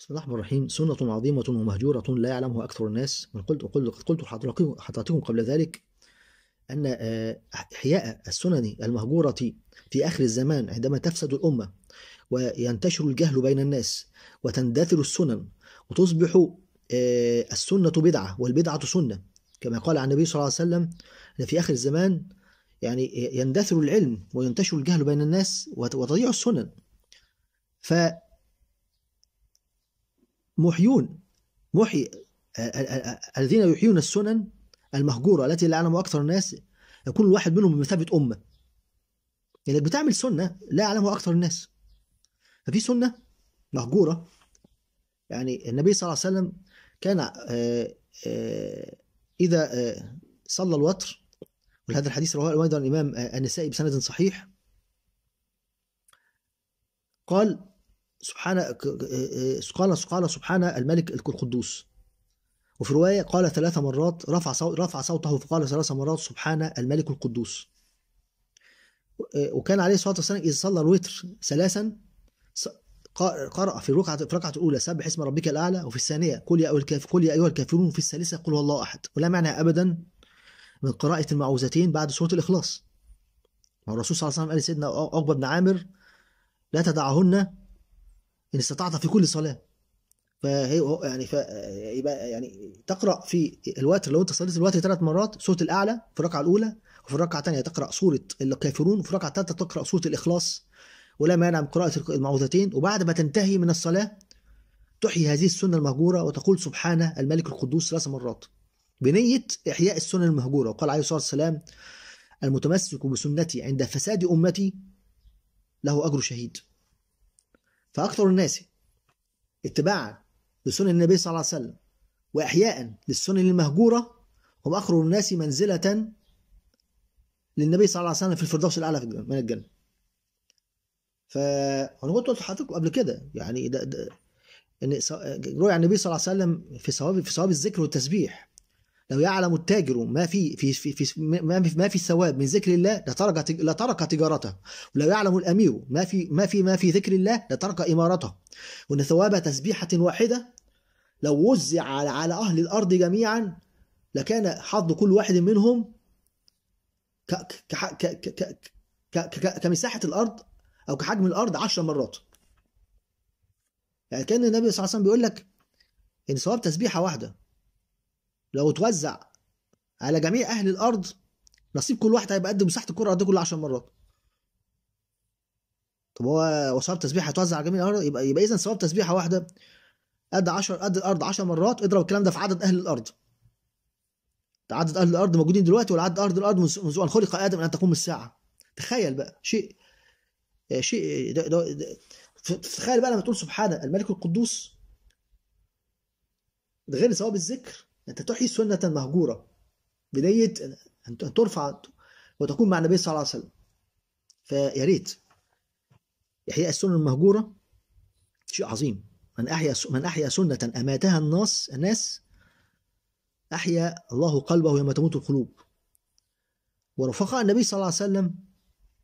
بسم الله الرحمن الرحيم سنة عظيمة ومهجورة لا يعلمها أكثر الناس من قلت قلت قلت حضراتكم قبل ذلك أن آه، إحياء السنن المهجورة في آخر الزمان عندما تفسد الأمة وينتشر الجهل بين الناس وتندثر السنن وتصبح آه، السنة بدعة والبدعة سنة كما قال عن النبي صلى الله عليه وسلم أن في آخر الزمان يعني يندثر العلم وينتشر الجهل بين الناس وتضيع السنن ف محيون محي آه، آه، آه، الذين يحيون السنن المهجوره التي لا يعلم اكثر الناس يكون الواحد منهم بمثابه امه انك يعني بتعمل سنه لا يعلمها اكثر الناس ففي سنه مهجوره يعني النبي صلى الله عليه وسلم كان اذا صلى الوتر وهذا الحديث رواه ايضا الامام النسائي بسند صحيح قال سبحان آه، آه، قال قال سبحان الملك القدوس وفي رواية قال ثلاث مرات رفع صوت رفع صوته فقال ثلاث مرات سبحان الملك القدوس آه، وكان عليه الصلاة والسلام إذا صلى الوتر ثلاثا قرأ في الركعة في الركعة الأولى سبح اسم ربك الأعلى وفي الثانية قل يا الكاف قل يا أيها الكافرون وفي الثالثة قل هو الله أحد ولا معنى أبدا من قراءة المعوذتين بعد سورة الإخلاص الرسول صلى الله عليه وسلم قال لسيدنا عقبة بن عامر لا تدعهن إن استطعت في كل صلاة فهي يعني يبقى يعني تقرأ في الوتر لو أنت صليت الوتر ثلاث مرات سورة الأعلى في الركعة الأولى وفي الركعة الثانية تقرأ سورة الكافرون وفي الركعة الثالثة تقرأ سورة الإخلاص ولا مانع من قراءة المعوذتين وبعد ما تنتهي من الصلاة تحيي هذه السنة المهجورة وتقول سبحان الملك القدوس ثلاث مرات بنية إحياء السنة المهجورة وقال عليه الصلاة والسلام المتمسك بسنتي عند فساد أمتي له أجر شهيد فأكثر الناس اتباعا لسنن النبي صلى الله عليه وسلم وإحياء للسنن المهجورة هم آخر الناس منزلة للنبي صلى الله عليه وسلم في الفردوس الأعلى من الجنة فأنا انا قلت لحضرتك قبل كده يعني ده, ده ان روي عن النبي صلى الله عليه وسلم في صواب في صواب الذكر والتسبيح لو يعلم التاجر ما في في في, في ما في ثواب من ذكر الله لترك لترك تجارته ولو يعلم الامير ما في ما في ما في ذكر الله لترك امارته وان ثواب تسبيحه واحده لو وزع على على اهل الارض جميعا لكان حظ كل واحد منهم ك ك ك ك كمساحه الارض او كحجم الارض 10 مرات يعني كان النبي صلى الله عليه وسلم بيقول لك ان ثواب تسبيحه واحده لو اتوزع على جميع اهل الارض نصيب كل واحد هيبقى قد مساحه الكره الارضيه كلها 10 مرات طب هو وصاب تسبيح هتوزع على جميع الارض يبقى يبقى اذا ثواب تسبيحه واحده قد 10 قد الارض 10 مرات اضرب الكلام ده في عدد اهل الارض عدد اهل الارض موجودين دلوقتي ولا عدد اهل الارض منذ ان خلق ادم ان تقوم الساعه تخيل بقى شيء شيء ده ده ده تخيل بقى لما تقول سبحانه الملك القدوس ده غير ثواب الذكر أنت تحيي سنة مهجورة بداية أن ترفع وتكون مع النبي صلى الله عليه وسلم فيا ريت إحياء السنة المهجورة شيء عظيم من أحيا من أحيا سنة أماتها الناس الناس أحيا الله قلبه يوم تموت القلوب ورفقاء النبي صلى الله عليه وسلم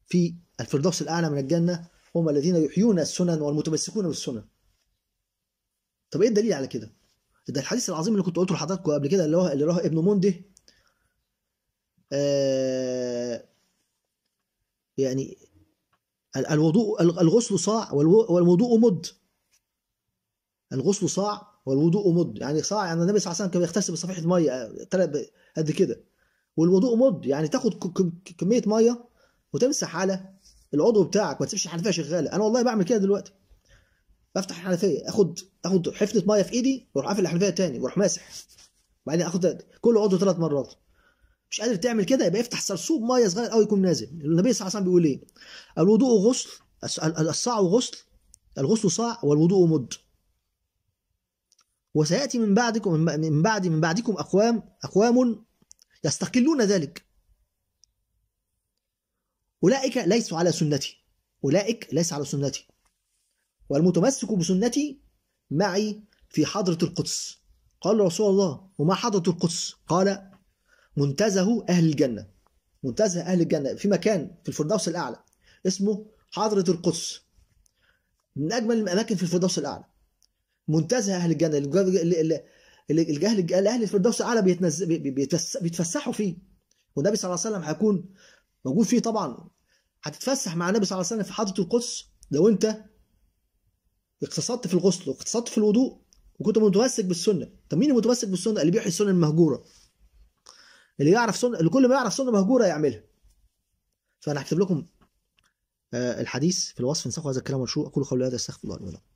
في الفردوس الأعلى من الجنة هم الذين يحيون السنن والمتمسكون بالسنن طب إيه الدليل على كده؟ ده الحديث العظيم اللي كنت قلته لحضراتكم قبل كده اللي هو اللي راه ابن منده آه يعني الوضوء الغسل صاع والوضوء مد الغسل صاع والوضوء مد يعني صاع يعني النبي صلى الله عليه وسلم كان بيغتسل بصفيحه ميه آه، قد كده والوضوء مد يعني تاخد كميه ميه وتمسح على العضو بتاعك ما تسيبش الحنفيه شغاله انا والله بعمل كده دلوقتي بفتح الحنفيه اخد اخد حفنه ميه في ايدي واروح قافل الحنفيه تاني واروح ماسح بعدين اخد كل عضو ثلاث مرات مش قادر تعمل كده يبقى افتح صرصوب ميه صغير قوي يكون نازل النبي صلى الله عليه وسلم بيقول ايه الوضوء غسل الصاع غسل الغسل صاع والوضوء مد وسياتي من بعدكم من بعد من بعدكم اقوام اقوام يستقلون ذلك اولئك ليسوا على سنتي اولئك ليس على سنتي والمتمسك بسنتي معي في حضرة القدس قال رسول الله وما حضرة القدس قال منتزه أهل الجنة منتزه أهل الجنة في مكان في الفردوس الأعلى اسمه حضرة القدس من أجمل الأماكن في الفردوس الأعلى منتزه أهل الجنة الجهل في الفردوس الأعلى بيتفسحوا فيه والنبي صلى الله عليه وسلم هيكون موجود فيه طبعا هتتفسح مع النبي صلى الله عليه وسلم في حضرة القدس لو أنت اقتصدت في الغسل واقتصدت في الوضوء وكنت متمسك بالسنه طب مين المتمسك بالسنه اللي بيحيي السنه المهجوره اللي يعرف سنه اللي كل ما يعرف سنه مهجوره يعملها فانا هكتب لكم آه، الحديث في الوصف انسخوا هذا الكلام وانشروه اقول قولي هذا استغفر الله لي ولكم